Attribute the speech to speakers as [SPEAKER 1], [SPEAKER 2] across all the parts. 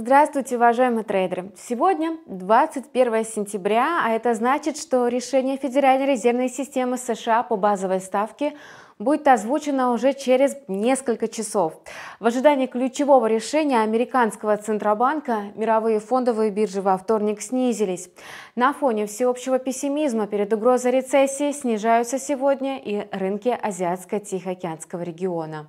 [SPEAKER 1] Здравствуйте, уважаемые трейдеры! Сегодня 21 сентября, а это значит, что решение Федеральной резервной системы США по базовой ставке будет озвучено уже через несколько часов. В ожидании ключевого решения американского Центробанка мировые фондовые биржи во вторник снизились. На фоне всеобщего пессимизма перед угрозой рецессии снижаются сегодня и рынки Азиатско-Тихоокеанского региона.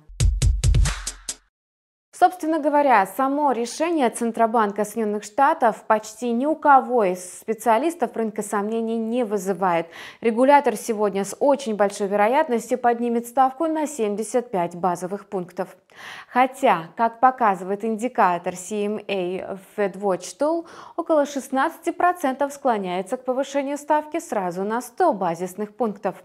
[SPEAKER 1] Собственно говоря, само решение Центробанка Соединенных Штатов почти ни у кого из специалистов рынка сомнений не вызывает. Регулятор сегодня с очень большой вероятностью поднимет ставку на 75 базовых пунктов. Хотя, как показывает индикатор CMA FedWatch Tool, около 16% склоняется к повышению ставки сразу на 100 базисных пунктов.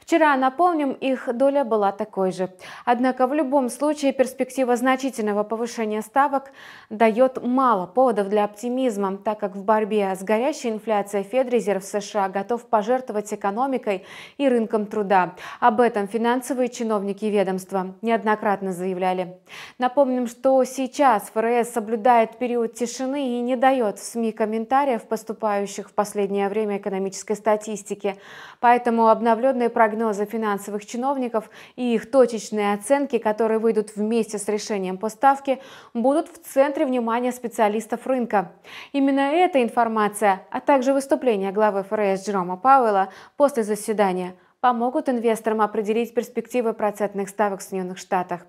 [SPEAKER 1] Вчера, напомним, их доля была такой же. Однако в любом случае перспектива значительного повышения ставок дает мало поводов для оптимизма, так как в борьбе с горящей инфляцией Федрезерв США готов пожертвовать экономикой и рынком труда. Об этом финансовые чиновники ведомства неоднократно заявляют потеряли. Напомним, что сейчас ФРС соблюдает период тишины и не дает в СМИ комментариев, поступающих в последнее время экономической статистики. Поэтому обновленные прогнозы финансовых чиновников и их точечные оценки, которые выйдут вместе с решением поставки, будут в центре внимания специалистов рынка. Именно эта информация, а также выступление главы ФРС Джерома Пауэлла после заседания помогут инвесторам определить перспективы процентных ставок в Соединенных Штатах.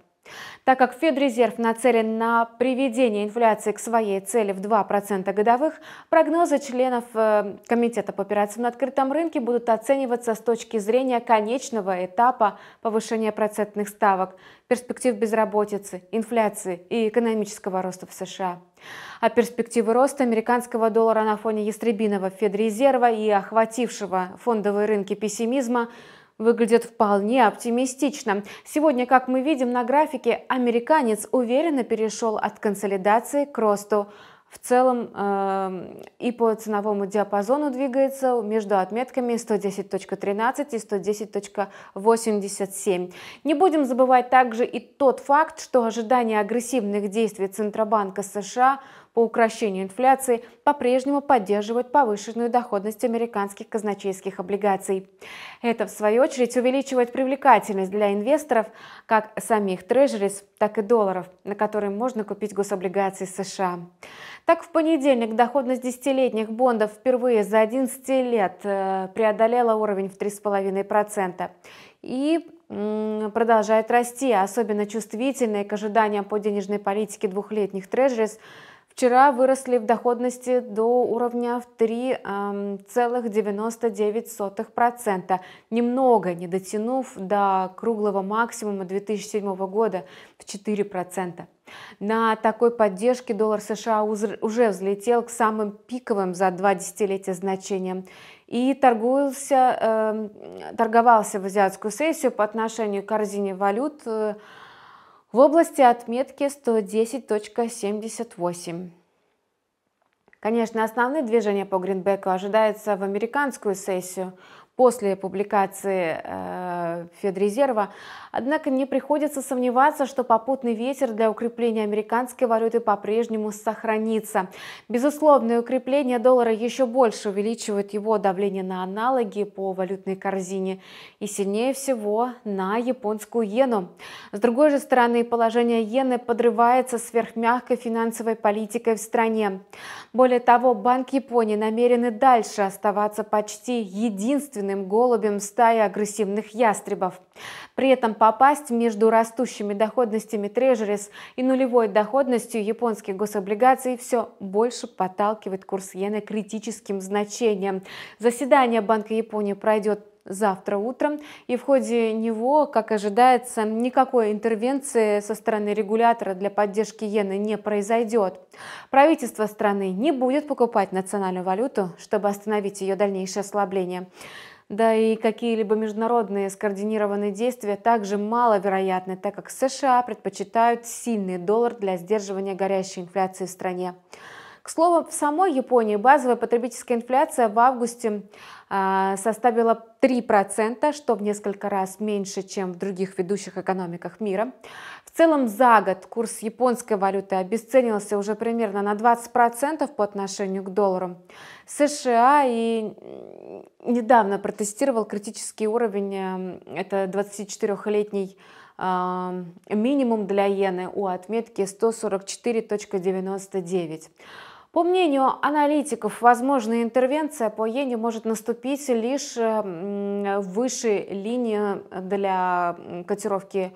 [SPEAKER 1] Так как Федрезерв нацелен на приведение инфляции к своей цели в 2% годовых, прогнозы членов э, Комитета по операциям на открытом рынке будут оцениваться с точки зрения конечного этапа повышения процентных ставок, перспектив безработицы, инфляции и экономического роста в США. А перспективы роста американского доллара на фоне ястребиного Федрезерва и охватившего фондовые рынки пессимизма – выглядит вполне оптимистично. Сегодня, как мы видим на графике, американец уверенно перешел от консолидации к росту. В целом эм, и по ценовому диапазону двигается между отметками 110.13 и 110.87. Не будем забывать также и тот факт, что ожидание агрессивных действий Центробанка США – по укращению инфляции по-прежнему поддерживают повышенную доходность американских казначейских облигаций. Это, в свою очередь, увеличивает привлекательность для инвесторов как самих трежерис, так и долларов, на которые можно купить гособлигации США. Так, в понедельник доходность десятилетних бондов впервые за 11 лет э, преодолела уровень в 3,5% и продолжает расти, особенно чувствительные к ожиданиям по денежной политике двухлетних трежерис – вчера выросли в доходности до уровня в 3,99%, немного не дотянув до круглого максимума 2007 года в 4%. На такой поддержке доллар США уже взлетел к самым пиковым за два десятилетия значениям и торгуется, эм, торговался в азиатскую сессию по отношению к корзине валют э, – в области отметки 110.78. Конечно, основные движения по гринбеку ожидаются в американскую сессию, после публикации э, Федрезерва. Однако не приходится сомневаться, что попутный ветер для укрепления американской валюты по-прежнему сохранится. Безусловное укрепление доллара еще больше увеличивает его давление на аналоги по валютной корзине и сильнее всего на японскую иену. С другой же стороны, положение иены подрывается сверхмягкой финансовой политикой в стране. Более того, Банк Японии намерены дальше оставаться почти единственным агрессивным голубем стая агрессивных ястребов. При этом попасть между растущими доходностями трежерис и нулевой доходностью японских гособлигаций все больше подталкивает курс иены критическим значением. Заседание Банка Японии пройдет завтра утром, и в ходе него, как ожидается, никакой интервенции со стороны регулятора для поддержки иены не произойдет. Правительство страны не будет покупать национальную валюту, чтобы остановить ее дальнейшее ослабление да и какие-либо международные скоординированные действия также маловероятны, так как США предпочитают сильный доллар для сдерживания горящей инфляции в стране. К слову, в самой Японии базовая потребительская инфляция в августе а, составила 3%, что в несколько раз меньше, чем в других ведущих экономиках мира. В целом за год курс японской валюты обесценился уже примерно на 20% по отношению к доллару. США и недавно протестировал критический уровень, э, это 24-летний а, минимум для иены у отметки 144.99. По мнению аналитиков, возможная интервенция по иене может наступить лишь э, выше линии для котировки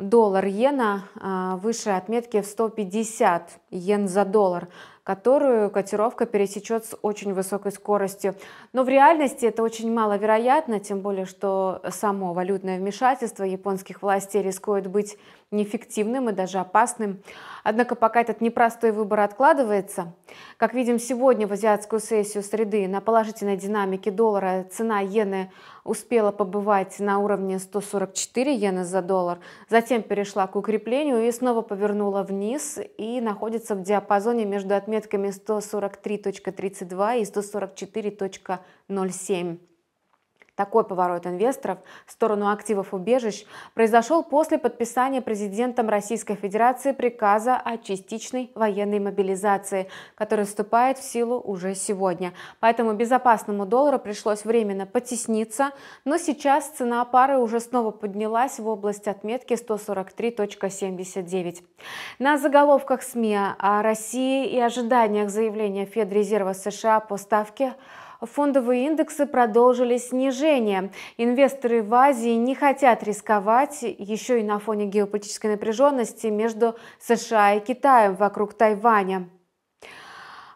[SPEAKER 1] доллар-иена, э, выше отметки в 150 йен за доллар которую котировка пересечет с очень высокой скоростью. Но в реальности это очень маловероятно, тем более, что само валютное вмешательство японских властей рискует быть неэффективным и даже опасным. Однако пока этот непростой выбор откладывается, как видим сегодня в азиатскую сессию среды на положительной динамике доллара цена иены – успела побывать на уровне 144 иены за доллар, затем перешла к укреплению и снова повернула вниз и находится в диапазоне между отметками 143.32 и 144.07. Такой поворот инвесторов в сторону активов убежищ произошел после подписания президентом Российской Федерации приказа о частичной военной мобилизации, который вступает в силу уже сегодня. Поэтому безопасному доллару пришлось временно потесниться, но сейчас цена пары уже снова поднялась в область отметки 143.79. На заголовках СМИ о России и ожиданиях заявления Федрезерва США по ставке фондовые индексы продолжили снижение. Инвесторы в Азии не хотят рисковать еще и на фоне геополитической напряженности между США и Китаем вокруг Тайваня.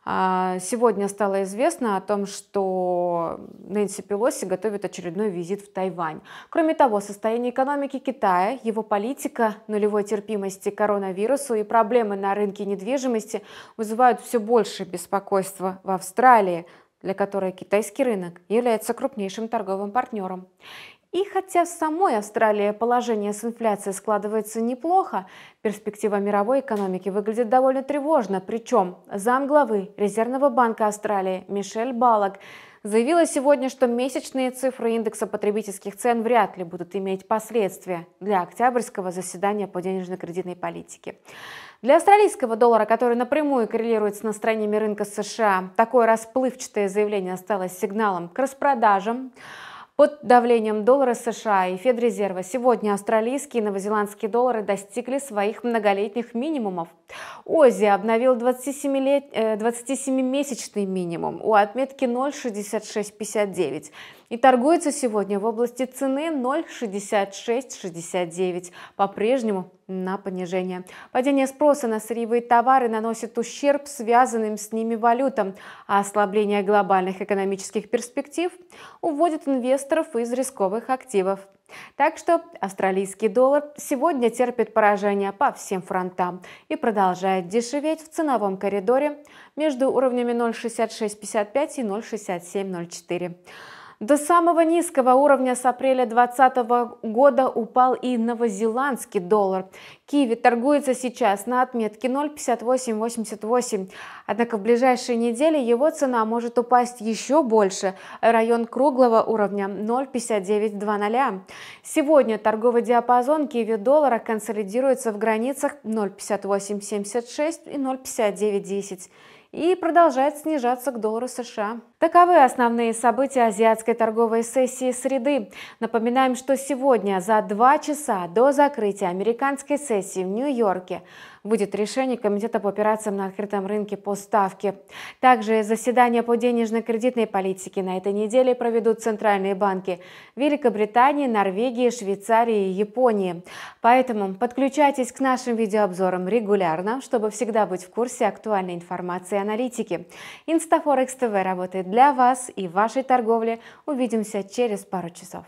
[SPEAKER 1] А, сегодня стало известно о том, что Нэнси Пелоси готовит очередной визит в Тайвань. Кроме того, состояние экономики Китая, его политика нулевой терпимости к коронавирусу и проблемы на рынке недвижимости вызывают все больше беспокойства в Австралии, для которой китайский рынок является крупнейшим торговым партнером. И хотя в самой Австралии положение с инфляцией складывается неплохо, перспектива мировой экономики выглядит довольно тревожно. Причем замглавы Резервного банка Австралии Мишель Балок заявила сегодня, что месячные цифры индекса потребительских цен вряд ли будут иметь последствия для октябрьского заседания по денежно-кредитной политике. Для австралийского доллара, который напрямую коррелирует с настроениями рынка США, такое расплывчатое заявление осталось сигналом к распродажам. Под давлением доллара США и Федрезерва сегодня австралийские и новозеландские доллары достигли своих многолетних минимумов. Ози обновил 27-месячный э, 27 минимум у отметки 0,6659. И торгуется сегодня в области цены 0,6669, по-прежнему на понижение. Падение спроса на сырьевые товары наносит ущерб связанным с ними валютам, а ослабление глобальных экономических перспектив уводит инвесторов из рисковых активов. Так что австралийский доллар сегодня терпит поражение по всем фронтам и продолжает дешеветь в ценовом коридоре между уровнями 0,6655 и 0,6704. До самого низкого уровня с апреля 2020 года упал и новозеландский доллар. Киви торгуется сейчас на отметке 0,5888. Однако в ближайшие недели его цена может упасть еще больше. Район круглого уровня 0,5920. Сегодня торговый диапазон киви-доллара консолидируется в границах 0,5876 и 0,5910 и продолжает снижаться к доллару США. Таковы основные события азиатской торговой сессии среды. Напоминаем, что сегодня за два часа до закрытия американской сессии в Нью-Йорке будет решение Комитета по операциям на открытом рынке по ставке. Также заседания по денежно-кредитной политике на этой неделе проведут центральные банки Великобритании, Норвегии, Швейцарии и Японии. Поэтому подключайтесь к нашим видеообзорам регулярно, чтобы всегда быть в курсе актуальной информации и аналитики. Инстафорекс ТВ работает для вас и вашей торговли. Увидимся через пару часов.